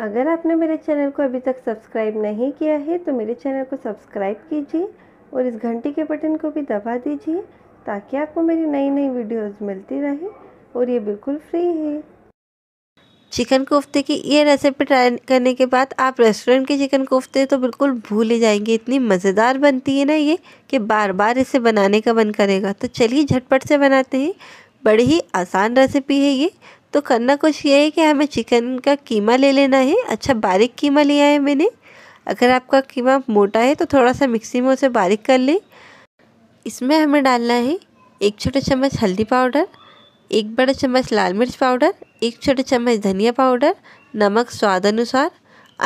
अगर आपने मेरे चैनल को अभी तक सब्सक्राइब नहीं किया है तो मेरे चैनल को सब्सक्राइब कीजिए और इस घंटी के बटन को भी दबा दीजिए ताकि आपको मेरी नई नई वीडियोस मिलती रहे और ये बिल्कुल फ्री है चिकन कोफ्ते की ये रेसिपी ट्राई करने के बाद आप रेस्टोरेंट के चिकन कोफ्ते तो बिल्कुल भूल ही जाएंगे इतनी मज़ेदार बनती है ना ये कि बार बार इसे बनाने का मन करेगा तो चलिए झटपट से बनाते हैं बड़ी ही आसान रेसिपी है ये तो करना कुछ ये है कि हमें चिकन का कीमा ले लेना है अच्छा बारीक कीमा लिया है मैंने अगर आपका कीमा मोटा है तो थोड़ा सा मिक्सी में उसे बारीक कर लें इसमें हमें डालना है एक छोटे चम्मच हल्दी पाउडर एक बड़ा चम्मच लाल मिर्च पाउडर एक छोटे चम्मच धनिया पाउडर नमक स्वाद अनुसार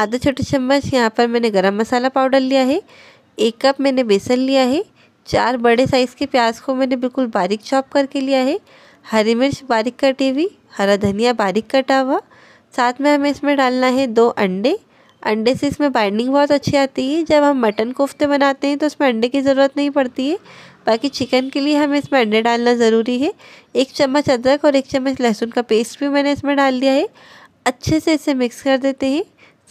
आधा छोटे चम्मच यहाँ पर मैंने गरम मसाला पाउडर लिया है एक कप मैंने बेसन लिया है चार बड़े साइज़ के प्याज को मैंने बिल्कुल बारीक चॉप करके लिया है हरी मिर्च बारीक कटी हुई हरा धनिया बारीक कटा हुआ साथ में हमें इसमें डालना है दो अंडे अंडे से इसमें बाइंडिंग बहुत अच्छी आती है जब हम मटन कोफ्ते बनाते हैं तो उसमें अंडे की ज़रूरत नहीं पड़ती है बाकी चिकन के लिए हमें इसमें अंडे डालना ज़रूरी है एक चम्मच अदरक और एक चम्मच लहसुन का पेस्ट भी मैंने इसमें डाल दिया है अच्छे से इसे मिक्स कर देते हैं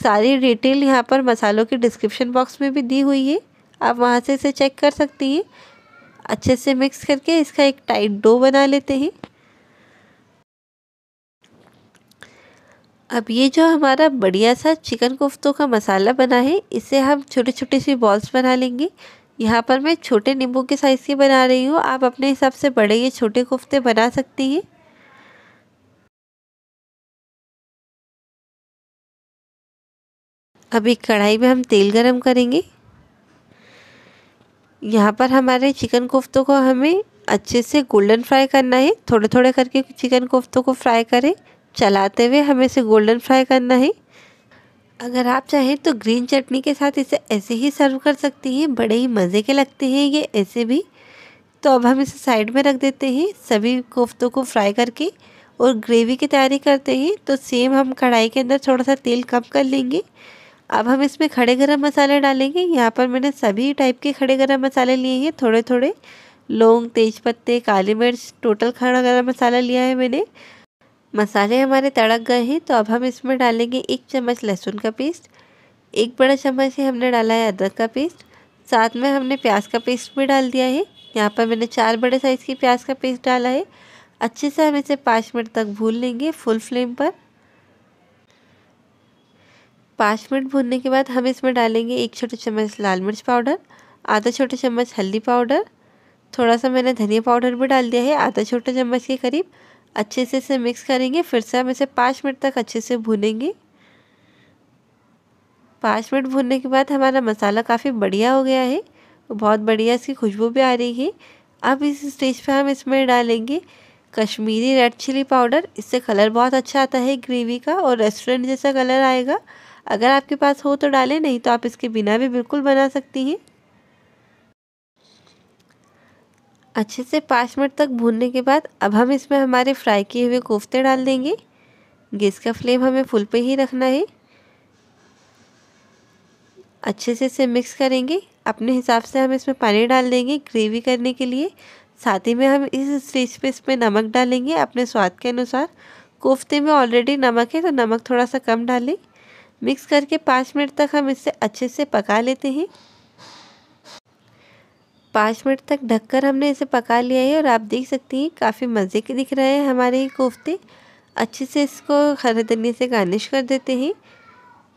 सारी डिटेल यहाँ पर मसालों की डिस्क्रिप्शन बॉक्स में भी दी हुई है आप वहाँ से इसे चेक कर सकती हैं अच्छे से मिक्स करके इसका एक टाइट डो बना लेते हैं अब ये जो हमारा बढ़िया सा चिकन कोफ्तों का मसाला बना है इसे हम छोटे छोटे सी बॉल्स बना लेंगे यहाँ पर मैं छोटे नींबू के साइज़ के बना रही हूँ आप अपने हिसाब से बड़े ये छोटे कोफ्ते बना सकती हैं अब एक कढ़ाई में हम तेल गरम करेंगे यहाँ पर हमारे चिकन कोफ्तों को हमें अच्छे से गोल्डन फ्राई करना है थोड़े थोड़े करके चिकन कोफ्तों को फ्राई करें चलाते हुए हमें इसे गोल्डन फ्राई करना है अगर आप चाहें तो ग्रीन चटनी के साथ इसे ऐसे ही सर्व कर सकती हैं बड़े ही मज़े के लगते हैं ये ऐसे भी तो अब हम इसे साइड में रख देते हैं सभी कोफ्तों को फ्राई करके और ग्रेवी की तैयारी करते हैं तो सेम हम कढ़ाई के अंदर थोड़ा सा तेल कम कर लेंगे अब हम इसमें खड़े गरम मसाले डालेंगे यहाँ पर मैंने सभी टाइप के खड़े गरम मसाले लिए हैं थोड़े थोड़े लौंग तेज पत्ते काली मिर्च टोटल खड़ा गरम मसाला लिया है मैंने मसाले हमारे तड़क गए हैं तो अब हम इसमें डालेंगे एक चम्मच लहसुन का पेस्ट एक बड़ा चम्मच ही हमने डाला है अदरक का पेस्ट साथ में हमने प्याज का पेस्ट भी डाल दिया है यहाँ पर मैंने चार बड़े साइज़ की प्याज का पेस्ट डाला है अच्छे से हम इसे पाँच मिनट तक भून लेंगे फुल फ्लेम पर पाँच मिनट भूनने के बाद हम इसमें डालेंगे एक छोटे चम्मच लाल मिर्च पाउडर आधा छोटे चम्मच हल्दी पाउडर थोड़ा सा मैंने धनिया पाउडर भी डाल दिया है आधा छोटे चम्मच के करीब अच्छे से इसे मिक्स करेंगे फिर से हम इसे पाँच मिनट तक अच्छे से भूनेंगे पाँच मिनट भूनने के बाद हमारा मसाला काफ़ी बढ़िया हो गया है बहुत बढ़िया इसकी खुशबू भी आ रही है अब इस स्टेज पर हम इसमें डालेंगे कश्मीरी रेड चिली पाउडर इससे कलर बहुत अच्छा आता है ग्रेवी का और रेस्टोरेंट जैसा कलर आएगा अगर आपके पास हो तो डालें नहीं तो आप इसके बिना भी बिल्कुल बना सकती हैं अच्छे से पाँच मिनट तक भूनने के बाद अब हम इसमें हमारे फ्राई किए हुए कोफ्ते डाल देंगे गैस का फ्लेम हमें फुल पे ही रखना है अच्छे से इसे मिक्स करेंगे अपने हिसाब से हम इसमें पानी डाल देंगे ग्रेवी करने के लिए साथ ही में हम इस स्टेज पे इसमें नमक डालेंगे अपने स्वाद के अनुसार कोफ्ते में ऑलरेडी नमक है तो नमक थोड़ा सा कम डालें मिक्स करके पाँच मिनट तक हम इसे अच्छे से पका लेते हैं पाँच मिनट तक ढककर हमने इसे पका लिया है और आप देख सकती हैं काफ़ी मज़े के दिख रहे हैं हमारे ये कोफ्ते अच्छे से इसको हरे धनिए से गार्निश कर देते हैं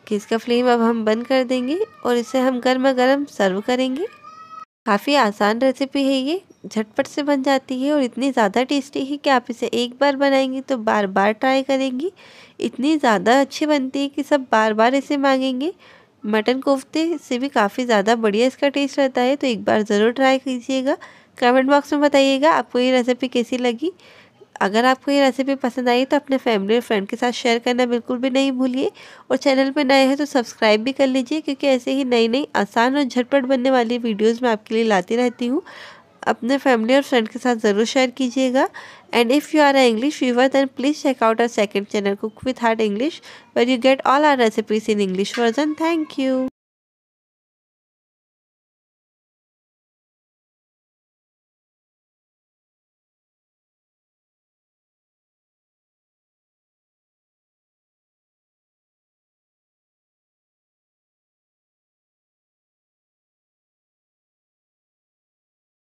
कि इसका फ्लेम अब हम बंद कर देंगे और इसे हम गर्मा गर्म सर्व करेंगे काफ़ी आसान रेसिपी है ये झटपट से बन जाती है और इतनी ज़्यादा टेस्टी है कि आप इसे एक बार बनाएंगी तो बार बार ट्राई करेंगी इतनी ज़्यादा अच्छी बनती है कि सब बार बार इसे मांगेंगे मटन कोफ्ते से भी काफ़ी ज़्यादा बढ़िया इसका टेस्ट रहता है तो एक बार ज़रूर ट्राई कीजिएगा कमेंट बॉक्स में बताइएगा आपको ये रेसिपी कैसी लगी अगर आपको ये रेसिपी पसंद आई तो अपने फैमिली और फ्रेंड के साथ शेयर करना बिल्कुल भी नहीं भूलिए और चैनल पर नए हैं तो सब्सक्राइब भी कर लीजिए क्योंकि ऐसे ही नई नई आसान और झटपट बनने वाली वीडियोज़ मैं आपके लिए लाती रहती हूँ अपने फैमिली और फ्रेंड के साथ ज़रूर शेयर कीजिएगा and if you are a English viewer then please check out our second channel cook with heart English where you get all our recipes in English version thank you